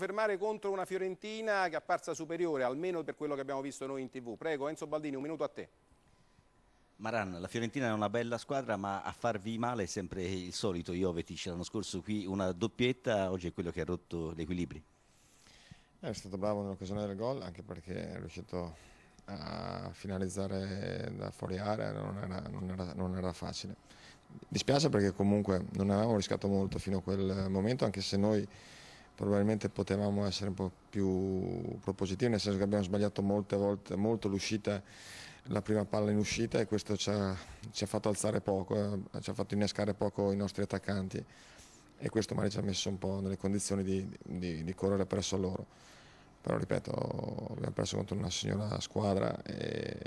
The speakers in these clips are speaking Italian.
fermare contro una Fiorentina che è apparsa superiore, almeno per quello che abbiamo visto noi in tv. Prego Enzo Baldini, un minuto a te. Maran, la Fiorentina è una bella squadra, ma a farvi male è sempre il solito Jovetic. L'anno scorso qui una doppietta, oggi è quello che ha rotto gli equilibri. Eh, è stato bravo nell'occasione del gol, anche perché è riuscito a finalizzare da fuori area, non era, non era, non era facile. Dispiace perché comunque non avevamo rischiato molto fino a quel momento, anche se noi probabilmente potevamo essere un po' più propositivi, nel senso che abbiamo sbagliato molte volte, molto l'uscita, la prima palla in uscita e questo ci ha, ci ha fatto alzare poco, eh, ci ha fatto innescare poco i nostri attaccanti e questo magari ci ha messo un po' nelle condizioni di, di, di correre presso loro però ripeto abbiamo perso contro una signora squadra e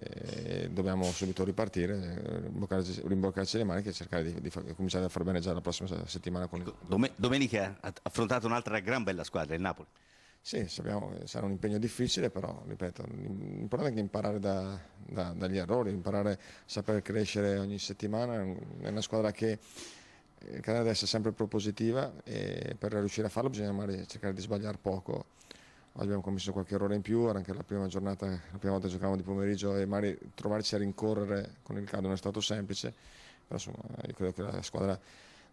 dobbiamo subito ripartire, eh, rimboccarci le maniche e cercare di, di, di, cominciare a far bene già la prossima settimana. Con il... Dome, domenica ha affrontato un'altra gran bella squadra, il Napoli. Sì, sappiamo che sarà un impegno difficile, però ripeto, l'importante è imparare da, da, dagli errori, imparare a saper crescere ogni settimana. È una squadra che il eh, canale deve essere sempre propositiva e per riuscire a farlo bisogna cercare di sbagliare poco abbiamo commesso qualche errore in più, era anche la prima giornata, la prima volta che giocavamo di pomeriggio e magari trovarci a rincorrere con il caldo non è stato semplice, però insomma io credo che la squadra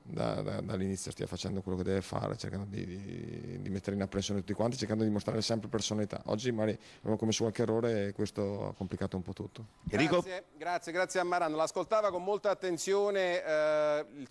da, da, dall'inizio stia facendo quello che deve fare, cercando di, di, di, mettere in apprensione tutti quanti, cercando di mostrare sempre personalità. Oggi magari abbiamo commesso qualche errore e questo ha complicato un po' tutto. Grazie, grazie, grazie a Marano, l'ascoltava con molta attenzione. Eh, il...